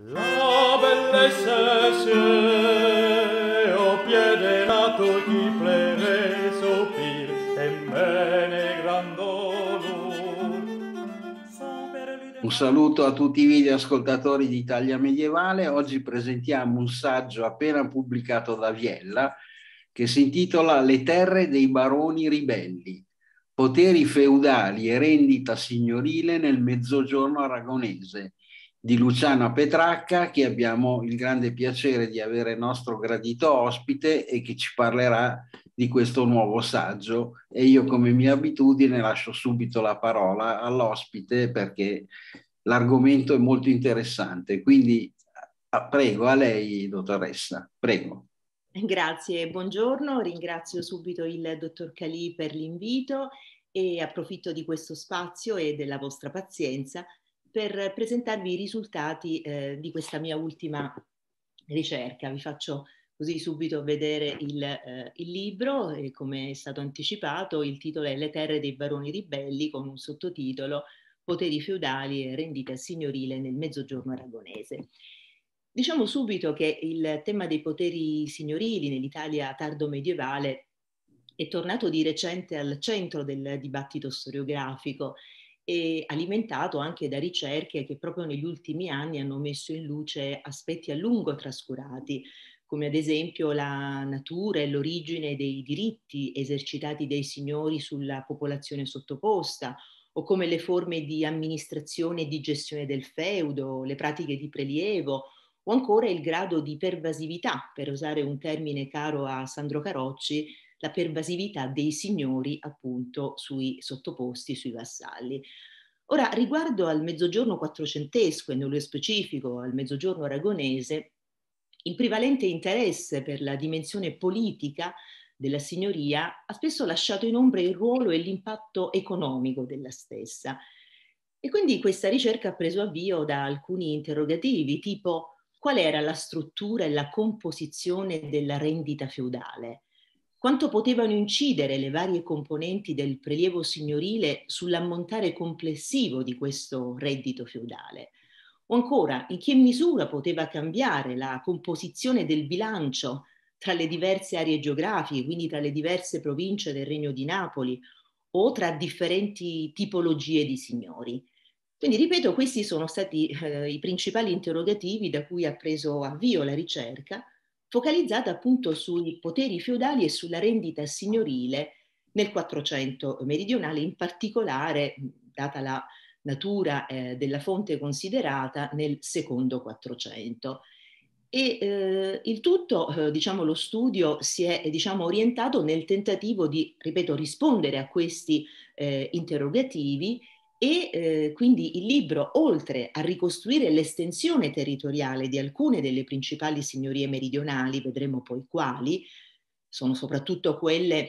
La bellezza se au pied de la tour qui plairait soupir et Un saluto a tutti i video ascoltatori di Italia Medievale. Oggi presentiamo un saggio appena pubblicato da Viella che si intitola Le terre dei baroni ribelli, poteri feudali e rendita signorile nel mezzogiorno aragonese di Luciana Petracca, che abbiamo il grande piacere di avere nostro gradito ospite e che ci parlerà di questo nuovo saggio. E io, come mia abitudine, lascio subito la parola all'ospite perché l'argomento è molto interessante. Quindi prego, a lei, dottoressa, prego. Grazie, buongiorno. Ringrazio subito il dottor Calì per l'invito e approfitto di questo spazio e della vostra pazienza per presentarvi i risultati eh, di questa mia ultima ricerca. Vi faccio così subito vedere il, eh, il libro, e come è stato anticipato, il titolo è Le terre dei baroni ribelli con un sottotitolo Poteri feudali e rendita signorile nel mezzogiorno aragonese. Diciamo subito che il tema dei poteri signorili nell'Italia tardo medievale è tornato di recente al centro del dibattito storiografico e alimentato anche da ricerche che proprio negli ultimi anni hanno messo in luce aspetti a lungo trascurati, come ad esempio la natura e l'origine dei diritti esercitati dai signori sulla popolazione sottoposta, o come le forme di amministrazione e di gestione del feudo, le pratiche di prelievo, o ancora il grado di pervasività, per usare un termine caro a Sandro Carocci, la pervasività dei signori appunto sui sottoposti, sui vassalli. Ora, riguardo al mezzogiorno quattrocentesco e nello specifico al mezzogiorno aragonese, il prevalente interesse per la dimensione politica della signoria ha spesso lasciato in ombra il ruolo e l'impatto economico della stessa. E quindi questa ricerca ha preso avvio da alcuni interrogativi, tipo qual era la struttura e la composizione della rendita feudale, quanto potevano incidere le varie componenti del prelievo signorile sull'ammontare complessivo di questo reddito feudale. O ancora, in che misura poteva cambiare la composizione del bilancio tra le diverse aree geografiche, quindi tra le diverse province del Regno di Napoli, o tra differenti tipologie di signori. Quindi, ripeto, questi sono stati eh, i principali interrogativi da cui ha preso avvio la ricerca focalizzata appunto sui poteri feudali e sulla rendita signorile nel 400 meridionale, in particolare, data la natura eh, della fonte considerata, nel secondo 400. E eh, il tutto, eh, diciamo, lo studio si è diciamo, orientato nel tentativo di, ripeto, rispondere a questi eh, interrogativi e eh, quindi il libro, oltre a ricostruire l'estensione territoriale di alcune delle principali signorie meridionali, vedremo poi quali, sono soprattutto quelle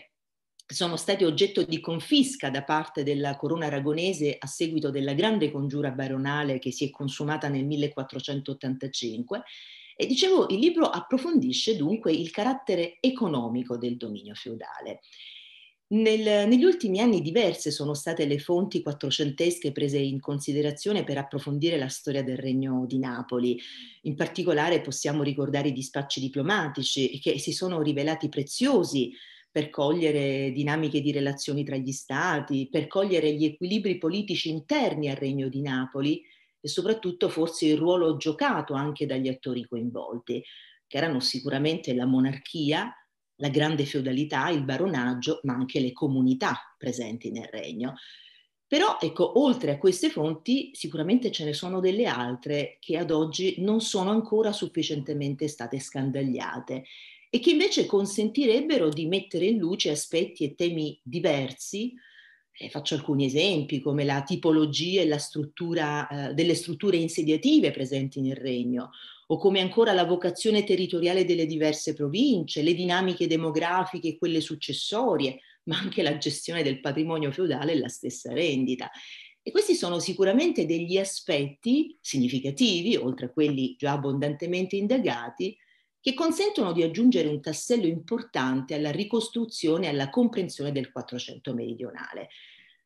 che sono state oggetto di confisca da parte della corona aragonese a seguito della grande congiura baronale che si è consumata nel 1485. E dicevo, il libro approfondisce dunque il carattere economico del dominio feudale. Nel, negli ultimi anni diverse sono state le fonti quattrocentesche prese in considerazione per approfondire la storia del Regno di Napoli. In particolare possiamo ricordare i dispacci diplomatici che si sono rivelati preziosi per cogliere dinamiche di relazioni tra gli stati, per cogliere gli equilibri politici interni al Regno di Napoli e soprattutto forse il ruolo giocato anche dagli attori coinvolti, che erano sicuramente la monarchia, la grande feudalità, il baronaggio, ma anche le comunità presenti nel regno. Però ecco, oltre a queste fonti sicuramente ce ne sono delle altre che ad oggi non sono ancora sufficientemente state scandagliate e che invece consentirebbero di mettere in luce aspetti e temi diversi eh, faccio alcuni esempi come la tipologia e la struttura eh, delle strutture insediative presenti nel regno o come ancora la vocazione territoriale delle diverse province, le dinamiche demografiche e quelle successorie, ma anche la gestione del patrimonio feudale e la stessa rendita. E questi sono sicuramente degli aspetti significativi, oltre a quelli già abbondantemente indagati, che consentono di aggiungere un tassello importante alla ricostruzione e alla comprensione del Quattrocento meridionale.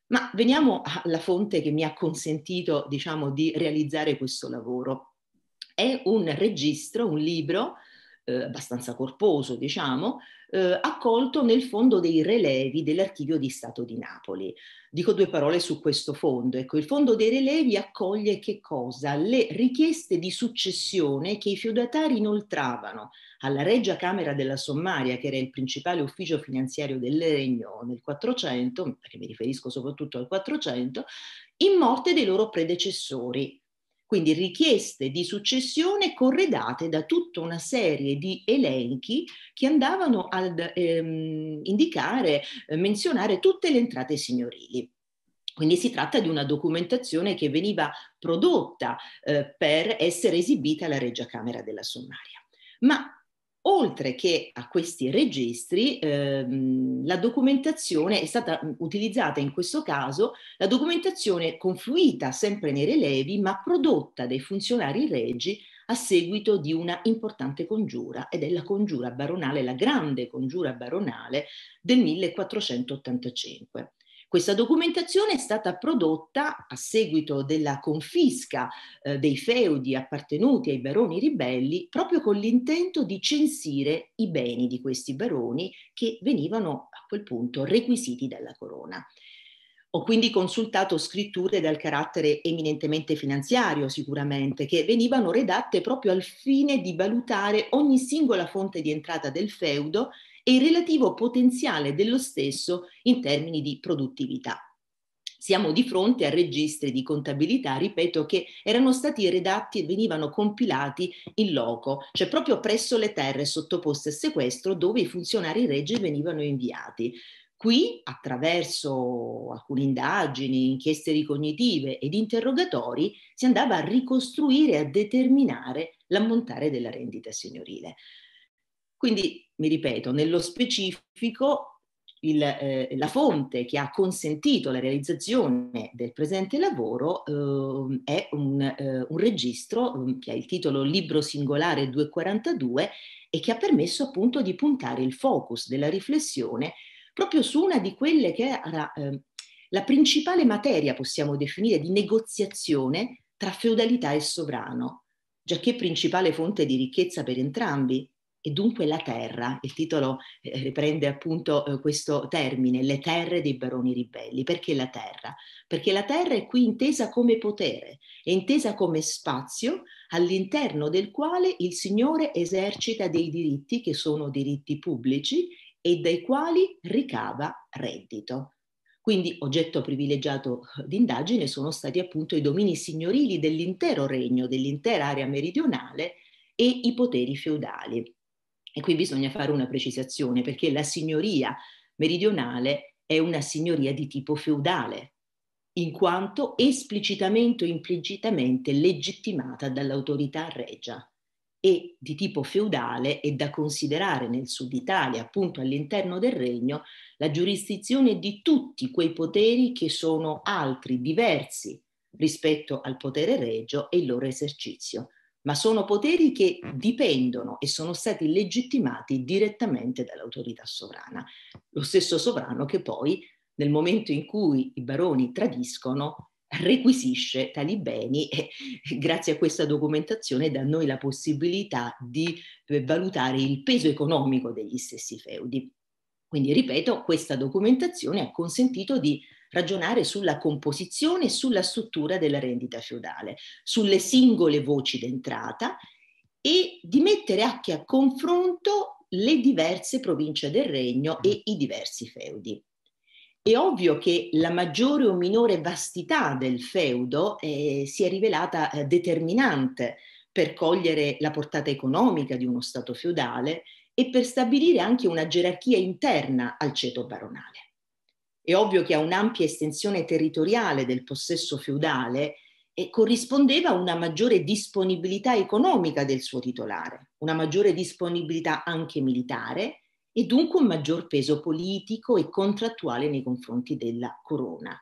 Ma veniamo alla fonte che mi ha consentito, diciamo, di realizzare questo lavoro. È un registro, un libro eh, abbastanza corposo, diciamo, eh, accolto nel fondo dei relevi dell'Archivio di Stato di Napoli. Dico due parole su questo fondo. Ecco, il fondo dei relevi accoglie che cosa? Le richieste di successione che i feudatari inoltravano alla Regia Camera della Sommaria, che era il principale ufficio finanziario del Regno nel 400, perché mi riferisco soprattutto al 400, in morte dei loro predecessori quindi richieste di successione corredate da tutta una serie di elenchi che andavano ad ehm, indicare, eh, menzionare tutte le entrate signorili. Quindi si tratta di una documentazione che veniva prodotta eh, per essere esibita alla Regia Camera della Sommaria. Ma Oltre che a questi registri, ehm, la documentazione è stata utilizzata in questo caso, la documentazione confluita sempre nei rilevi, ma prodotta dai funzionari regi a seguito di una importante congiura, ed è la congiura baronale, la grande congiura baronale del 1485. Questa documentazione è stata prodotta a seguito della confisca eh, dei feudi appartenuti ai baroni ribelli proprio con l'intento di censire i beni di questi baroni che venivano a quel punto requisiti dalla corona. Ho quindi consultato scritture dal carattere eminentemente finanziario, sicuramente, che venivano redatte proprio al fine di valutare ogni singola fonte di entrata del feudo e il relativo potenziale dello stesso in termini di produttività. Siamo di fronte a registri di contabilità, ripeto, che erano stati redatti e venivano compilati in loco, cioè proprio presso le terre sottoposte a sequestro dove i funzionari regge venivano inviati. Qui, attraverso alcune indagini, inchieste ricognitive ed interrogatori, si andava a ricostruire e a determinare l'ammontare della rendita signorile. Quindi, mi ripeto, nello specifico il, eh, la fonte che ha consentito la realizzazione del presente lavoro eh, è un, eh, un registro ehm, che ha il titolo Libro singolare 242 e che ha permesso appunto di puntare il focus della riflessione proprio su una di quelle che era ehm, la principale materia, possiamo definire, di negoziazione tra feudalità e sovrano, già che principale fonte di ricchezza per entrambi, e dunque la terra, il titolo eh, riprende appunto eh, questo termine, le terre dei baroni ribelli. Perché la terra? Perché la terra è qui intesa come potere, è intesa come spazio all'interno del quale il Signore esercita dei diritti che sono diritti pubblici e dai quali ricava reddito. Quindi oggetto privilegiato eh, d'indagine sono stati appunto i domini signorili dell'intero regno, dell'intera area meridionale e i poteri feudali. E qui bisogna fare una precisazione perché la signoria meridionale è una signoria di tipo feudale, in quanto esplicitamente o implicitamente legittimata dall'autorità regia e di tipo feudale è da considerare nel sud Italia, appunto all'interno del regno, la giurisdizione di tutti quei poteri che sono altri, diversi rispetto al potere regio e il loro esercizio ma sono poteri che mm. dipendono e sono stati legittimati direttamente dall'autorità sovrana, lo stesso sovrano che poi nel momento in cui i baroni tradiscono requisisce tali beni e grazie a questa documentazione dà a noi la possibilità di eh, valutare il peso economico degli stessi feudi. Quindi, ripeto, questa documentazione ha consentito di ragionare sulla composizione e sulla struttura della rendita feudale, sulle singole voci d'entrata e di mettere anche a confronto le diverse province del regno e mm. i diversi feudi. È ovvio che la maggiore o minore vastità del feudo eh, si è rivelata eh, determinante per cogliere la portata economica di uno Stato feudale e per stabilire anche una gerarchia interna al ceto baronale. È ovvio che a un'ampia estensione territoriale del possesso feudale eh, corrispondeva una maggiore disponibilità economica del suo titolare, una maggiore disponibilità anche militare e dunque un maggior peso politico e contrattuale nei confronti della corona.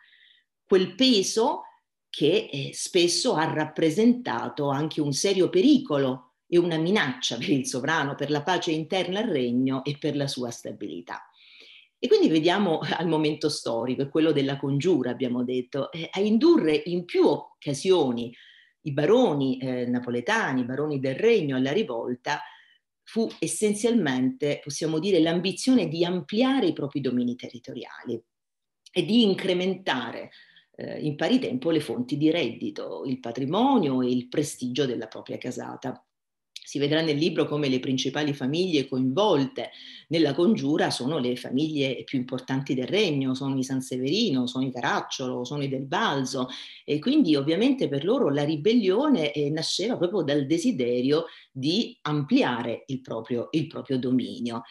Quel peso che eh, spesso ha rappresentato anche un serio pericolo e una minaccia per il sovrano, per la pace interna al regno e per la sua stabilità. E quindi vediamo al momento storico, quello della congiura, abbiamo detto, eh, a indurre in più occasioni i baroni eh, napoletani, i baroni del regno alla rivolta, fu essenzialmente, possiamo dire, l'ambizione di ampliare i propri domini territoriali e di incrementare eh, in pari tempo le fonti di reddito, il patrimonio e il prestigio della propria casata. Si vedrà nel libro come le principali famiglie coinvolte nella congiura sono le famiglie più importanti del regno, sono i Sanseverino, sono i Caracciolo, sono i Del Balzo e quindi ovviamente per loro la ribellione eh, nasceva proprio dal desiderio di ampliare il proprio, il proprio dominio.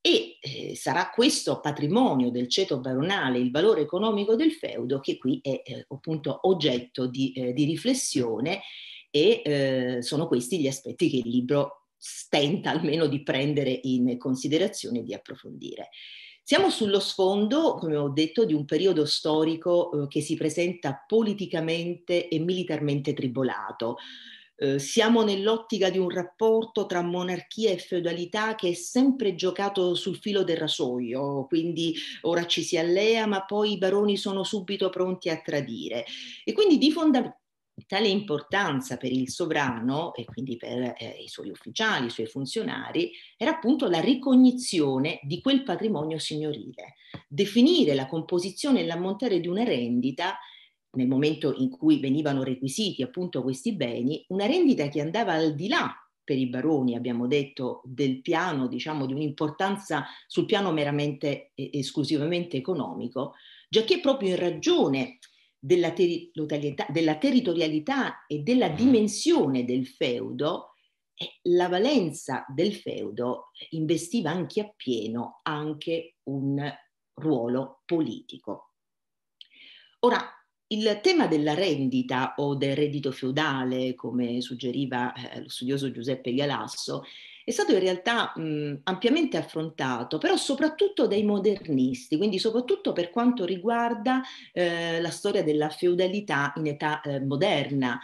E eh, sarà questo patrimonio del ceto baronale, il valore economico del feudo, che qui è eh, appunto oggetto di, eh, di riflessione e eh, sono questi gli aspetti che il libro stenta almeno di prendere in considerazione e di approfondire. Siamo sullo sfondo, come ho detto, di un periodo storico eh, che si presenta politicamente e militarmente tribolato. Eh, siamo nell'ottica di un rapporto tra monarchia e feudalità che è sempre giocato sul filo del rasoio, quindi ora ci si allea, ma poi i baroni sono subito pronti a tradire. E quindi di fondamentale tale importanza per il sovrano e quindi per eh, i suoi ufficiali, i suoi funzionari, era appunto la ricognizione di quel patrimonio signorile, definire la composizione e l'ammontare di una rendita nel momento in cui venivano requisiti appunto questi beni, una rendita che andava al di là per i baroni, abbiamo detto, del piano, diciamo, di un'importanza sul piano meramente eh, esclusivamente economico, già che proprio in ragione della, territorialità, della territorialità e della mm. dimensione del feudo, la valenza del feudo investiva anche appieno anche un ruolo politico. Ora, il tema della rendita o del reddito feudale, come suggeriva eh, lo studioso Giuseppe Galasso, è stato in realtà mh, ampiamente affrontato, però soprattutto dai modernisti, quindi soprattutto per quanto riguarda eh, la storia della feudalità in età eh, moderna,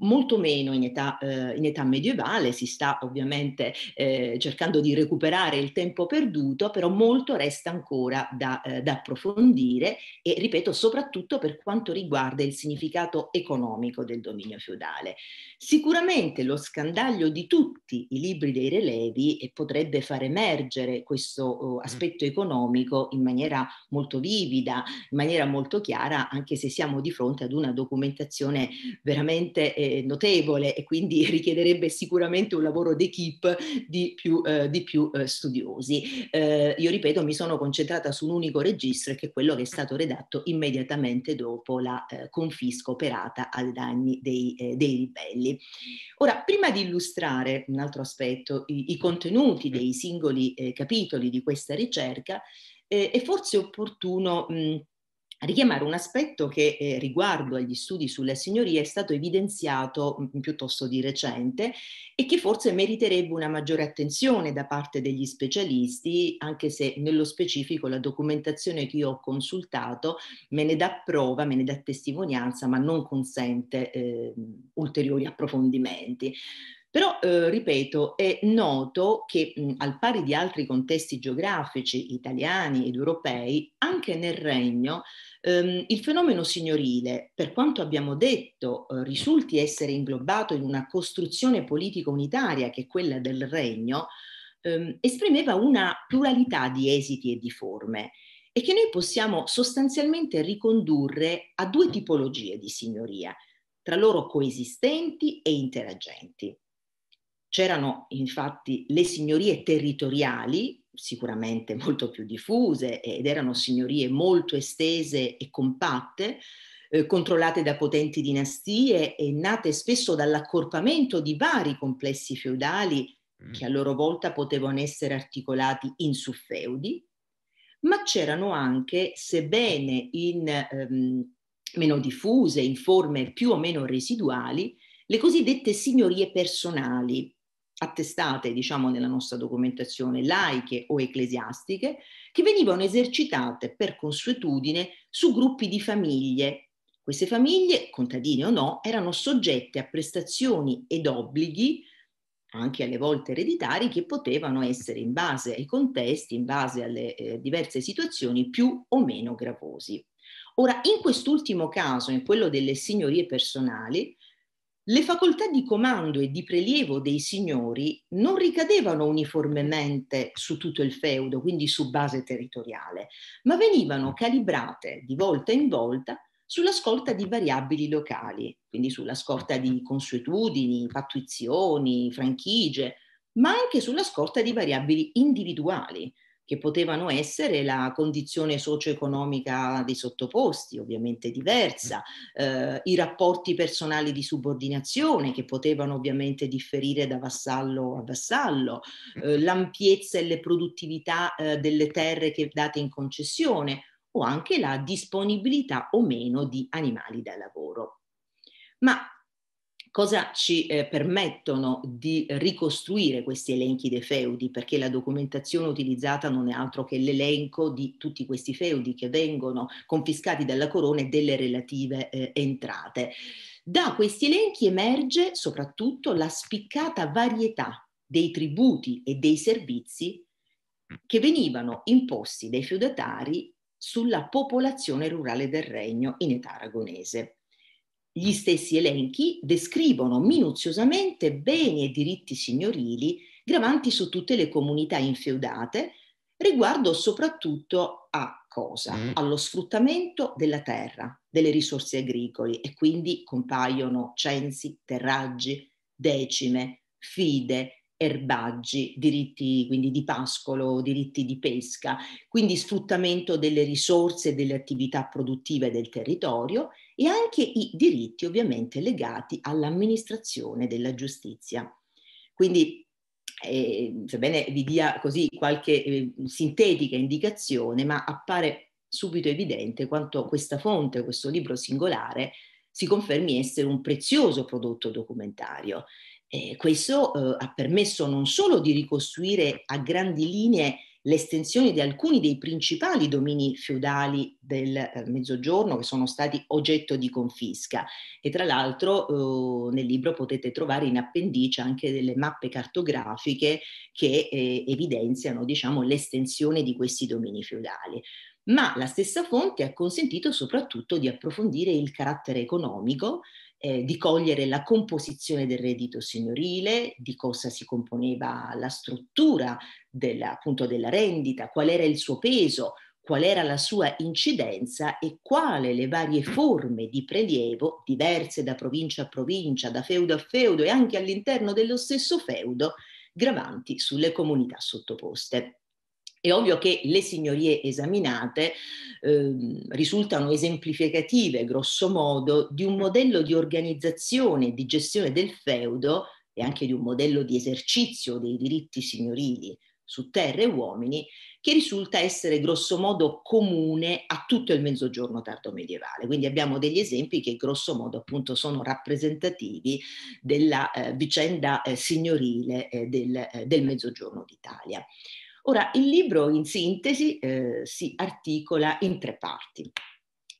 molto meno in età, eh, in età medievale, si sta ovviamente eh, cercando di recuperare il tempo perduto, però molto resta ancora da, eh, da approfondire e ripeto soprattutto per quanto riguarda il significato economico del dominio feudale. Sicuramente lo scandaglio di tutti i libri dei relevi eh, potrebbe far emergere questo oh, mm. aspetto economico in maniera molto vivida, in maniera molto chiara, anche se siamo di fronte ad una documentazione veramente eh, notevole e quindi richiederebbe sicuramente un lavoro d'equipe di più, eh, di più eh, studiosi. Eh, io ripeto, mi sono concentrata su un unico registro che è quello che è stato redatto immediatamente dopo la eh, confisca operata ai danni dei, eh, dei, ribelli. Ora, prima di illustrare un altro aspetto, i, i contenuti dei singoli capitoli di questa ricerca, è forse opportuno mh, a richiamare un aspetto che eh, riguardo agli studi sulla signoria è stato evidenziato mh, mm, mm, piuttosto di recente e che forse meriterebbe una maggiore attenzione da parte degli specialisti, anche se nello specifico la documentazione che io ho consultato me ne dà prova, me ne dà testimonianza, ma non consente eh, ulteriori approfondimenti. Però, eh, ripeto, è noto che mh, mm, al pari di altri contesti geografici italiani ed europei, anche nel Regno Um, il fenomeno signorile, per quanto abbiamo detto, uh, risulti essere inglobato in una costruzione politica unitaria che è quella del regno, um, esprimeva una pluralità di esiti e di forme e che noi possiamo sostanzialmente ricondurre a due tipologie di signoria, tra loro coesistenti e interagenti. C'erano infatti le signorie territoriali, sicuramente molto più diffuse ed erano signorie molto estese e compatte, eh, controllate da potenti dinastie e nate spesso dall'accorpamento di vari complessi feudali mm. che a loro volta potevano essere articolati in suffeudi, ma c'erano anche, sebbene in, ehm, meno diffuse, in forme più o meno residuali, le cosiddette signorie personali, attestate diciamo nella nostra documentazione laiche o ecclesiastiche che venivano esercitate per consuetudine su gruppi di famiglie. Queste famiglie, contadine o no, erano soggette a prestazioni ed obblighi anche alle volte ereditari che potevano essere in base ai contesti, in base alle eh, diverse situazioni più o meno gravosi. Ora, in quest'ultimo caso, in quello delle signorie personali, le facoltà di comando e di prelievo dei signori non ricadevano uniformemente su tutto il feudo, quindi su base territoriale, ma venivano calibrate di volta in volta sulla scorta di variabili locali, quindi sulla scorta di consuetudini, pattuizioni, franchigie, ma anche sulla scorta di variabili individuali, che potevano essere la condizione socio-economica dei sottoposti, ovviamente diversa, eh, i rapporti personali di subordinazione che potevano ovviamente differire da vassallo a vassallo, eh, l'ampiezza e le produttività eh, delle terre che date in concessione o anche la disponibilità o meno di animali da lavoro. Ma Cosa ci eh, permettono di ricostruire questi elenchi dei feudi? Perché la documentazione utilizzata non è altro che l'elenco di tutti questi feudi che vengono confiscati dalla corona e delle relative eh, entrate. Da questi elenchi emerge soprattutto la spiccata varietà dei tributi e dei servizi che venivano imposti dai feudatari sulla popolazione rurale del regno in età aragonese. Gli stessi elenchi descrivono minuziosamente beni e diritti signorili gravanti su tutte le comunità infeudate riguardo soprattutto a cosa? Mm. Allo sfruttamento della terra, delle risorse agricole e quindi compaiono censi, terraggi, decime, fide, erbaggi, diritti quindi di pascolo, diritti di pesca, quindi sfruttamento delle risorse e delle attività produttive del territorio e anche i diritti ovviamente legati all'amministrazione della giustizia. Quindi, eh, sebbene vi dia così qualche eh, sintetica indicazione, ma appare subito evidente quanto questa fonte, questo libro singolare, si confermi essere un prezioso prodotto documentario. Eh, questo eh, ha permesso non solo di ricostruire a grandi linee l'estensione di alcuni dei principali domini feudali del eh, Mezzogiorno che sono stati oggetto di confisca e tra l'altro eh, nel libro potete trovare in appendice anche delle mappe cartografiche che eh, evidenziano diciamo, l'estensione di questi domini feudali ma la stessa fonte ha consentito soprattutto di approfondire il carattere economico eh, di cogliere la composizione del reddito signorile, di cosa si componeva la struttura della, appunto della rendita, qual era il suo peso, qual era la sua incidenza e quale le varie forme di prelievo, diverse da provincia a provincia, da feudo a feudo e anche all'interno dello stesso feudo, gravanti sulle comunità sottoposte. È ovvio che le signorie esaminate eh, risultano esemplificative, grosso modo, di un modello di organizzazione e di gestione del feudo e anche di un modello di esercizio dei diritti signorili su terre e uomini che risulta essere grossomodo comune a tutto il mezzogiorno tardo medievale. Quindi abbiamo degli esempi che grossomodo appunto sono rappresentativi della eh, vicenda eh, signorile eh, del, eh, del mezzogiorno d'Italia. Ora, il libro in sintesi eh, si articola in tre parti.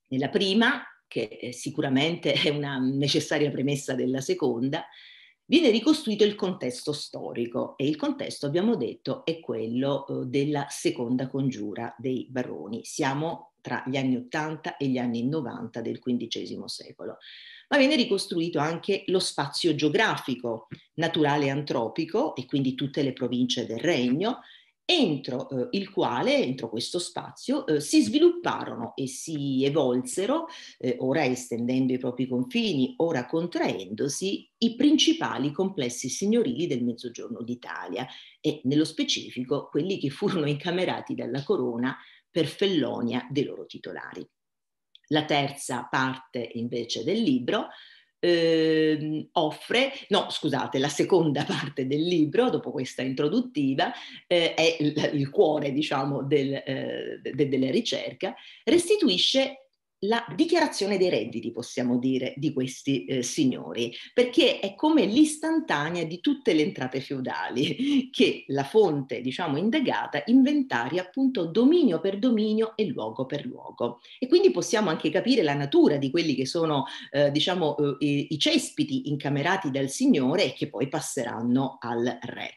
Nella prima, che sicuramente è una necessaria premessa della seconda, viene ricostruito il contesto storico e il contesto, abbiamo detto, è quello eh, della seconda congiura dei baroni. Siamo tra gli anni 80 e gli anni 90 del XV secolo, ma viene ricostruito anche lo spazio geografico, naturale e antropico, e quindi tutte le province del regno, entro eh, il quale, entro questo spazio, eh, si svilupparono e si evolsero, eh, ora estendendo i propri confini, ora contraendosi, i principali complessi signorili del Mezzogiorno d'Italia e nello specifico quelli che furono incamerati dalla corona per fellonia dei loro titolari. La terza parte invece del libro eh, offre, no scusate, la seconda parte del libro, dopo questa introduttiva, eh, è il, il cuore diciamo del, eh, de, della ricerca, restituisce la dichiarazione dei redditi, possiamo dire, di questi eh, signori, perché è come l'istantanea di tutte le entrate feudali che la fonte, diciamo, indagata inventaria appunto dominio per dominio e luogo per luogo. E quindi possiamo anche capire la natura di quelli che sono, eh, diciamo, eh, i cespiti incamerati dal signore e che poi passeranno al re.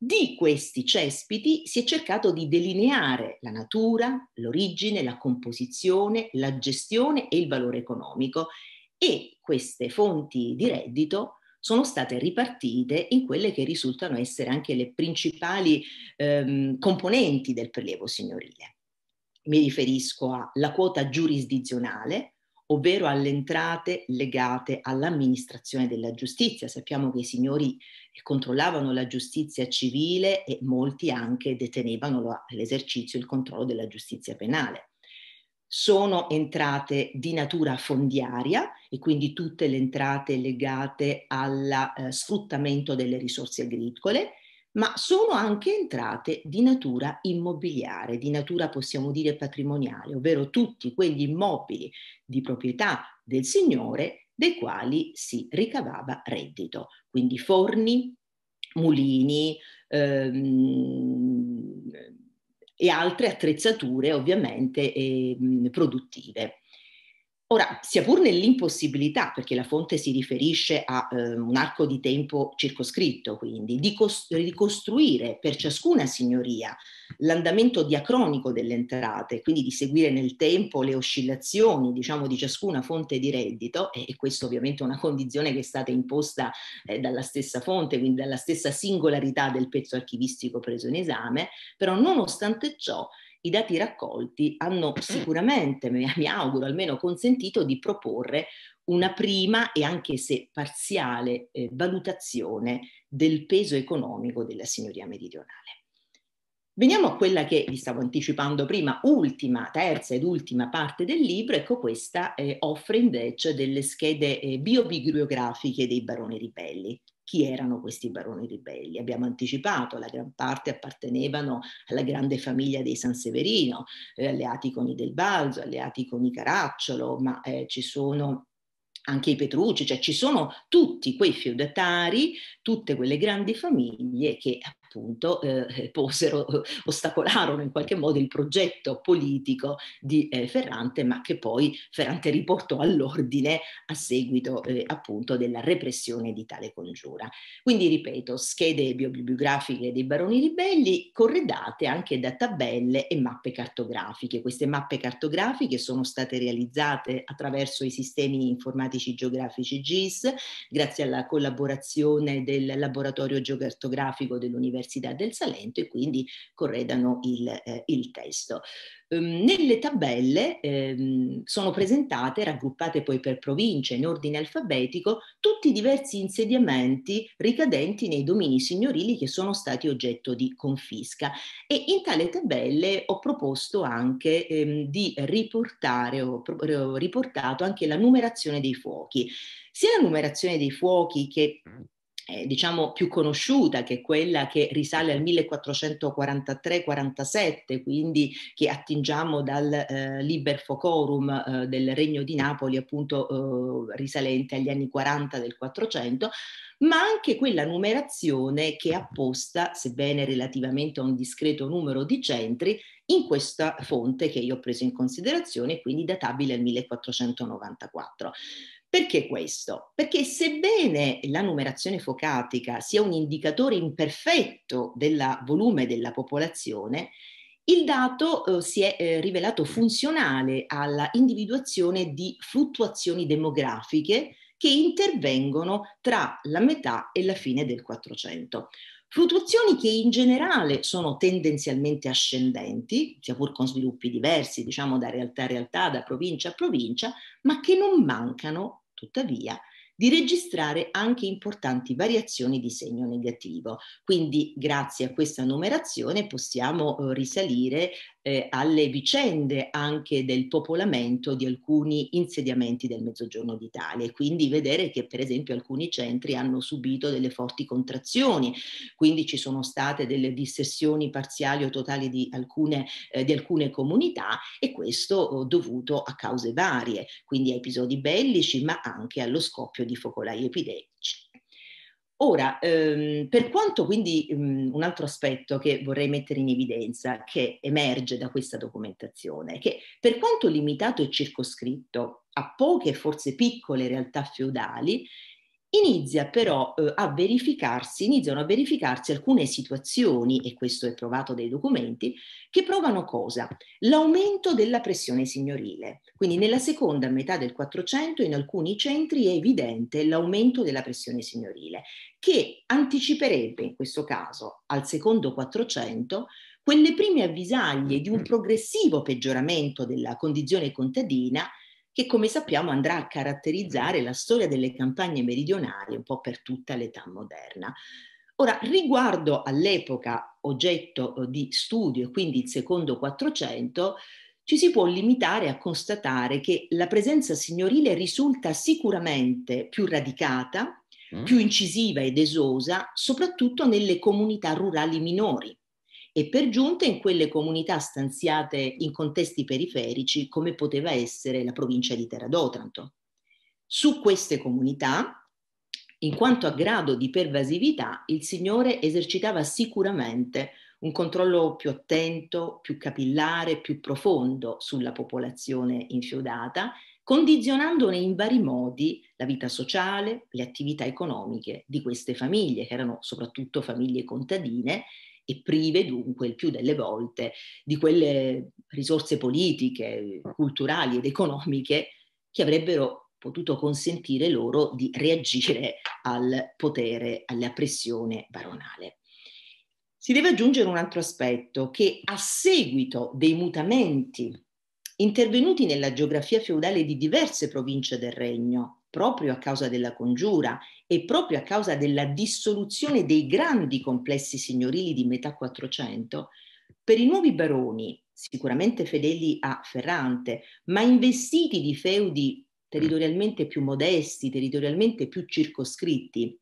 Di questi cespiti si è cercato di delineare la natura, l'origine, la composizione, la gestione e il valore economico e queste fonti di reddito sono state ripartite in quelle che risultano essere anche le principali ehm, componenti del prelievo signorile. Mi riferisco alla quota giurisdizionale, ovvero alle entrate legate all'amministrazione della giustizia. Sappiamo che i signori controllavano la giustizia civile e molti anche detenevano l'esercizio e il controllo della giustizia penale. Sono entrate di natura fondiaria e quindi tutte le entrate legate al eh, sfruttamento delle risorse agricole ma sono anche entrate di natura immobiliare, di natura possiamo dire patrimoniale, ovvero tutti quegli immobili di proprietà del signore dei quali si ricavava reddito, quindi forni, mulini ehm, e altre attrezzature ovviamente ehm, produttive. Ora, sia pur nell'impossibilità, perché la fonte si riferisce a eh, un arco di tempo circoscritto, quindi, di ricostruire per ciascuna signoria l'andamento diacronico delle entrate, quindi di seguire nel tempo le oscillazioni, diciamo, di ciascuna fonte di reddito, e, e questa ovviamente è una condizione che è stata imposta eh, dalla stessa fonte, quindi dalla stessa singolarità del pezzo archivistico preso in esame, però nonostante ciò i dati raccolti hanno mm. sicuramente, mi auguro almeno, consentito di proporre una prima e anche se parziale eh, valutazione del peso economico della signoria meridionale. Veniamo a quella che vi stavo anticipando prima, ultima, terza ed ultima parte del libro, ecco questa eh, offre invece delle schede eh, biobibliografiche dei baroni ribelli chi erano questi baroni ribelli. Abbiamo anticipato, la gran parte appartenevano alla grande famiglia dei Sanseverino, eh, alleati con i Del Balzo, alleati con i Caracciolo, ma eh, ci sono anche i Petrucci, cioè ci sono tutti quei feudatari, tutte quelle grandi famiglie che appunto eh, eh posero, eh, ostacolarono in qualche modo il progetto politico di eh, Ferrante, ma che poi Ferrante riportò all'ordine a seguito eh, appunto della repressione di tale congiura. Quindi ripeto, schede biobibliografiche dei baroni ribelli corredate anche da tabelle e mappe cartografiche. Queste mappe cartografiche sono state realizzate attraverso i sistemi informatici geografici GIS, grazie alla collaborazione del laboratorio geocartografico dell'Università dell'Università del Salento e quindi corredano il, eh, il testo. Um, nelle tabelle ehm, sono presentate, raggruppate poi per provincia in ordine alfabetico, tutti i diversi insediamenti ricadenti nei domini signorili che sono stati oggetto di confisca e in tale tabelle ho proposto anche ehm, di riportare, ho, ho riportato anche la numerazione dei fuochi. Sia la numerazione dei fuochi che eh, diciamo più conosciuta, che quella che risale al 1443-47, quindi che attingiamo dal eh, Liber Focorum eh, del Regno di Napoli, appunto eh, risalente agli anni 40 del 400, ma anche quella numerazione che è apposta, sebbene relativamente a un discreto numero di centri, in questa fonte che io ho preso in considerazione, quindi databile al 1494. Perché questo? Perché sebbene la numerazione focatica sia un indicatore imperfetto del volume della popolazione, il dato eh, si è eh, rivelato funzionale alla individuazione di fluttuazioni demografiche che intervengono tra la metà e la fine del 400. Fluttuazioni che in generale sono tendenzialmente ascendenti, sia pur con sviluppi diversi, diciamo da realtà a realtà, da provincia a provincia, ma che non mancano tuttavia, di registrare anche importanti variazioni di segno negativo. Quindi grazie a questa numerazione possiamo eh, risalire eh, alle vicende anche del popolamento di alcuni insediamenti del Mezzogiorno d'Italia e quindi vedere che per esempio alcuni centri hanno subito delle forti contrazioni, quindi ci sono state delle dissessioni parziali o totali di alcune, eh, di alcune comunità e questo oh, dovuto a cause varie, quindi a episodi bellici ma anche allo scoppio di focolai epidemici. Ora, ehm, per quanto quindi mh, mhmm, un altro aspetto che vorrei mettere in evidenza, che emerge da questa documentazione, è che per quanto limitato e circoscritto a poche, forse piccole realtà feudali, Inizia però eh, a verificarsi, iniziano a verificarsi alcune situazioni, e questo è provato dai documenti, che provano cosa? L'aumento della pressione signorile. Quindi nella seconda metà del 400 in alcuni centri è evidente l'aumento della pressione signorile, che anticiperebbe in questo caso al secondo 400 quelle prime avvisaglie di un mm. progressivo peggioramento della condizione contadina che come sappiamo andrà a caratterizzare la storia delle campagne meridionali un po' per tutta l'età moderna. Ora, riguardo all'epoca oggetto eh, di studio, quindi il secondo Quattrocento, ci si può limitare a constatare che la presenza signorile risulta sicuramente più radicata, mm. più incisiva ed esosa, soprattutto nelle comunità rurali minori, e per giunta in quelle comunità stanziate in contesti periferici come poteva essere la provincia di Terra d'Otranto. Su queste comunità, in quanto a grado di pervasività, il Signore esercitava sicuramente un controllo più attento, più capillare, più profondo sulla popolazione infiodata, condizionandone in vari modi la vita sociale, le attività economiche di queste famiglie, che erano soprattutto famiglie contadine, e prive dunque il più delle volte di quelle risorse politiche, culturali ed economiche che avrebbero potuto consentire loro di reagire al potere, alla pressione baronale. Si deve aggiungere un altro aspetto che a seguito dei mutamenti intervenuti nella geografia feudale di diverse province del regno, proprio a causa della congiura e proprio a causa della dissoluzione dei grandi complessi signorili di metà Quattrocento, per i nuovi baroni, sicuramente fedeli a Ferrante, ma investiti di feudi territorialmente più modesti, territorialmente più circoscritti,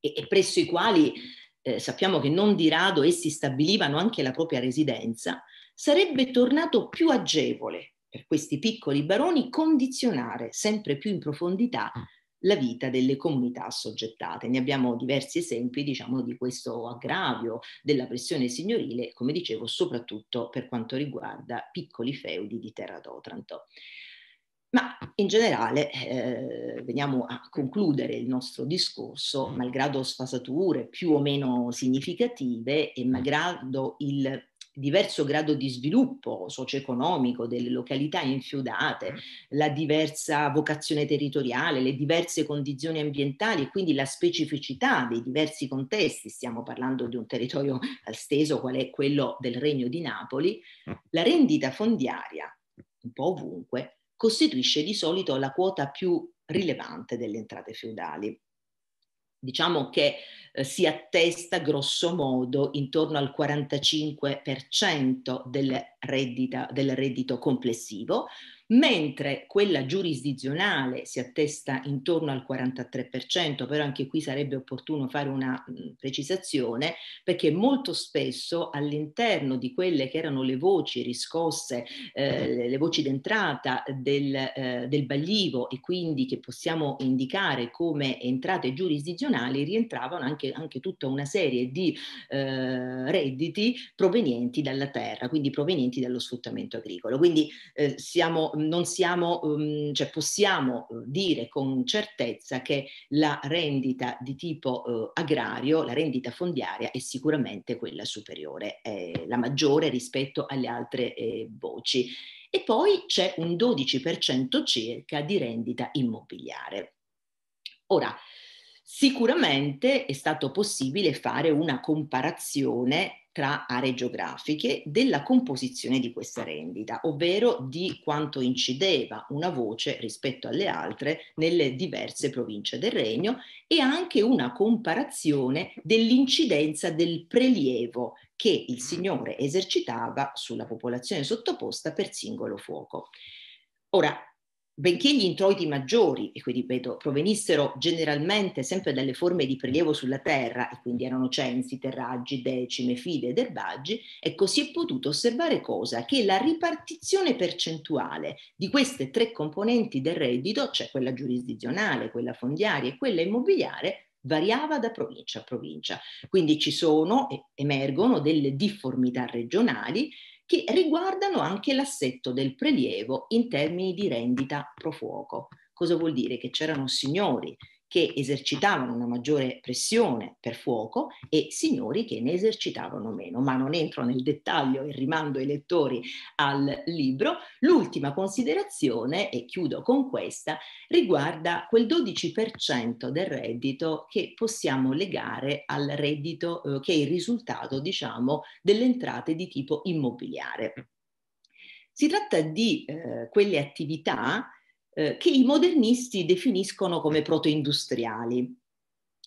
e, e presso i quali eh, sappiamo che non di rado essi stabilivano anche la propria residenza, sarebbe tornato più agevole per questi piccoli baroni condizionare sempre più in profondità mm. la vita delle comunità assoggettate. Ne abbiamo diversi esempi, diciamo, di questo aggravio della pressione signorile, come dicevo, soprattutto per quanto riguarda piccoli feudi di terra d'Otranto. Ma in generale, eh, veniamo a concludere il nostro discorso, mm. malgrado sfasature più o meno significative e malgrado il diverso grado di sviluppo socio-economico delle località infiodate, mm. la diversa vocazione territoriale, le diverse condizioni ambientali e quindi la specificità dei diversi contesti, stiamo parlando di un territorio esteso qual è quello del Regno di Napoli, mm. la rendita fondiaria, un po' ovunque, costituisce di solito la quota più rilevante delle entrate feudali. Diciamo che eh, si attesta grosso modo intorno al 45% del, reddita, del reddito complessivo, mentre quella giurisdizionale si attesta intorno al 43%, però anche qui sarebbe opportuno fare una mh, mm, precisazione perché molto spesso all'interno di quelle che erano le voci riscosse, eh, mm-hmm. le voci d'entrata del, eh, del baglivo e quindi che possiamo indicare come entrate giurisdizionali rientravano anche anche, anche tutta una serie di eh, redditi provenienti dalla terra, quindi provenienti dallo sfruttamento agricolo. Quindi eh, siamo, non siamo, um, cioè possiamo eh, dire con certezza che la rendita di tipo eh, agrario, la rendita fondiaria è sicuramente quella superiore, la maggiore rispetto alle altre eh, voci. E poi c'è un 12% circa di rendita immobiliare. Ora, Sicuramente è stato possibile fare una comparazione tra aree geografiche della composizione di questa rendita, ovvero di quanto incideva una voce rispetto alle altre nelle diverse province del regno e anche una comparazione dell'incidenza del prelievo che il signore esercitava sulla popolazione sottoposta per singolo fuoco. Ora, benché gli introiti maggiori, e qui ripeto, provenissero generalmente sempre dalle forme di prelievo sulla terra, e quindi erano censi, terraggi, decime, fide ed erbaggi, ecco si è potuto osservare cosa? Che la ripartizione percentuale di queste tre componenti del reddito, cioè quella giurisdizionale, quella fondiaria e quella immobiliare, variava da provincia a provincia. Quindi ci sono, emergono delle difformità regionali che riguardano anche l'assetto del prelievo in termini di rendita pro fuoco. Cosa vuol dire? Che c'erano signori che esercitavano una maggiore pressione per fuoco e signori che ne esercitavano meno, ma non entro nel dettaglio e rimando i lettori al libro. L'ultima considerazione, e chiudo con questa, riguarda quel 12% del reddito che possiamo legare al reddito eh, che è il risultato, diciamo, delle entrate di tipo immobiliare. Si tratta di eh, quelle attività eh, che i modernisti definiscono come protoindustriali,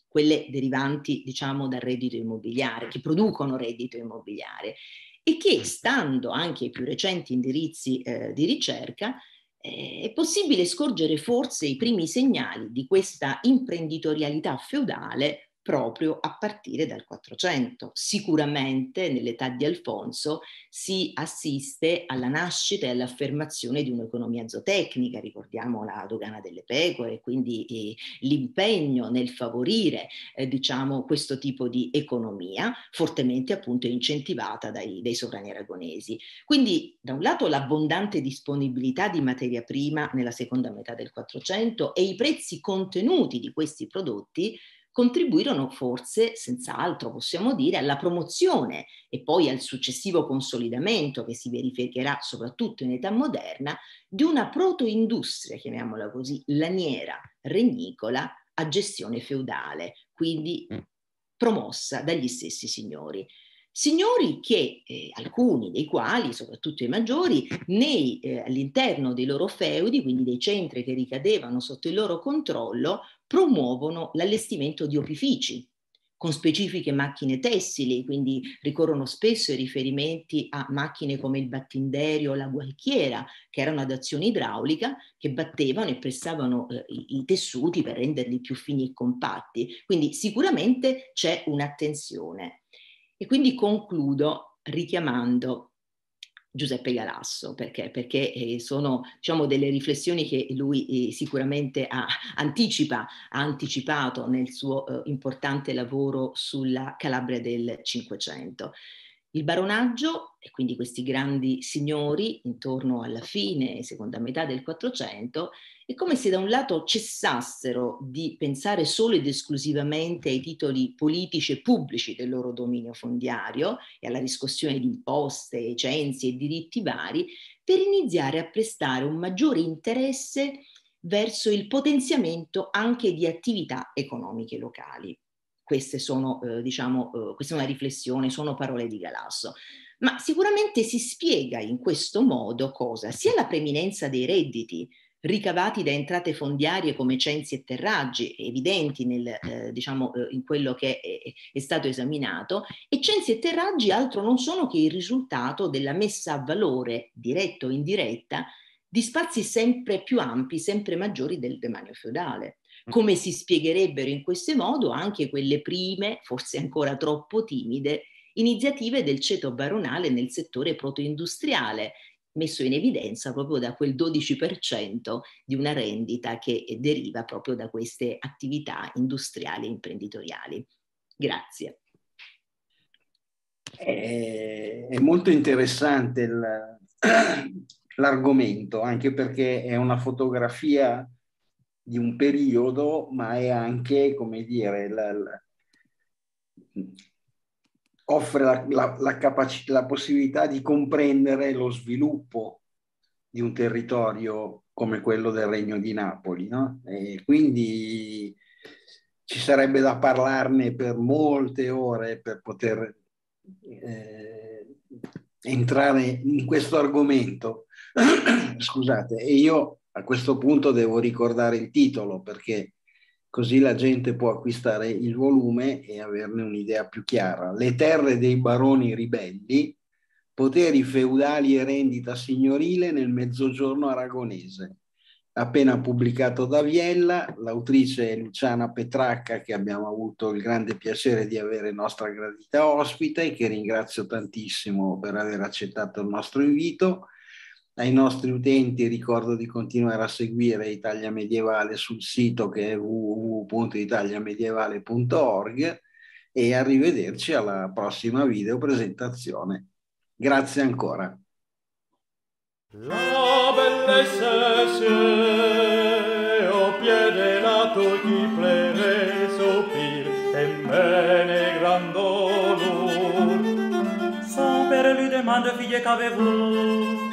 quelle derivanti diciamo dal reddito immobiliare, che producono reddito immobiliare e che, mm. stando anche ai più recenti indirizzi eh, di ricerca, eh, è possibile scorgere forse i primi segnali di questa imprenditorialità feudale proprio a partire dal 400. Sicuramente nell'età di Alfonso si assiste alla nascita e all'affermazione di un'economia zootecnica, ricordiamo la dogana delle pecore, quindi eh, l'impegno nel favorire eh, diciamo, questo tipo di economia, fortemente appunto incentivata dai, dai sovrani aragonesi. Quindi da un lato l'abbondante disponibilità di materia prima nella seconda metà del 400 e i prezzi contenuti di questi prodotti contribuirono forse, senz'altro possiamo dire, alla promozione e poi al successivo consolidamento che si verificherà soprattutto in età moderna di una protoindustria, chiamiamola così, laniera, regnicola, a gestione feudale, quindi mm. promossa dagli stessi signori. Signori che, eh, alcuni dei quali, soprattutto i maggiori, nei, eh, all'interno dei loro feudi, quindi dei centri che ricadevano sotto il loro controllo, promuovono l'allestimento di opifici con specifiche macchine tessili, quindi ricorrono spesso i riferimenti a macchine come il battinderio o la gualchiera, che erano ad azione idraulica, che battevano e pressavano eh, i tessuti per renderli più fini e compatti. Quindi sicuramente c'è un'attenzione. E quindi concludo richiamando Giuseppe Galasso, perché? Perché eh, sono diciamo, delle riflessioni che lui eh, sicuramente ha, anticipa, ha anticipato nel suo eh, importante lavoro sulla Calabria del Cinquecento. Il baronaggio, e quindi questi grandi signori intorno alla fine, seconda metà del Quattrocento, è come se da un lato cessassero di pensare solo ed esclusivamente ai titoli politici e pubblici del loro dominio fondiario e alla riscossione di imposte, censi e diritti vari, per iniziare a prestare un maggiore interesse verso il potenziamento anche di attività economiche locali queste sono, eh, diciamo, eh, questa è una riflessione, sono parole di Galasso. Ma sicuramente si spiega in questo modo cosa? Sia la preminenza dei redditi ricavati da entrate fondiarie come censi e terraggi, evidenti nel, eh, diciamo, eh, in quello che è, è, stato esaminato, e censi e terraggi altro non sono che il risultato della messa a valore, diretta o indiretta, di spazi sempre più ampi, sempre maggiori del demanio feudale. Mm. Come si spiegherebbero in questo modo anche quelle prime, forse ancora troppo timide, iniziative del ceto baronale nel settore protoindustriale, messo in evidenza proprio da quel 12% di una rendita che deriva proprio da queste attività industriali e imprenditoriali. Grazie. Eh, è molto interessante l'argomento, anche perché è una fotografia di un periodo, ma è anche, come dire, la, la, offre la, la, capac- la possibilità di comprendere lo sviluppo di un territorio come quello del Regno di Napoli. No? E quindi ci sarebbe da parlarne per molte ore per poter eh, entrare in questo argomento. Scusate, e io a questo punto devo ricordare il titolo perché così la gente può acquistare il volume e averne un'idea più chiara. Le terre dei baroni ribelli, poteri feudali e rendita signorile nel mezzogiorno aragonese. Appena pubblicato da Viella, l'autrice Luciana Petracca, che abbiamo avuto il grande piacere di avere nostra gradita ospite, che ringrazio tantissimo per aver accettato il nostro invito, ai nostri utenti ricordo di continuare a seguire Italia Medievale sul sito che è www.italiamedievale.org e arrivederci alla prossima video presentazione. Grazie ancora. La bellezza se o piede la tu chi plere e bene grandolur. So per lui demanda figlie che avevo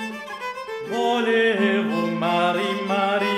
volevo mari mari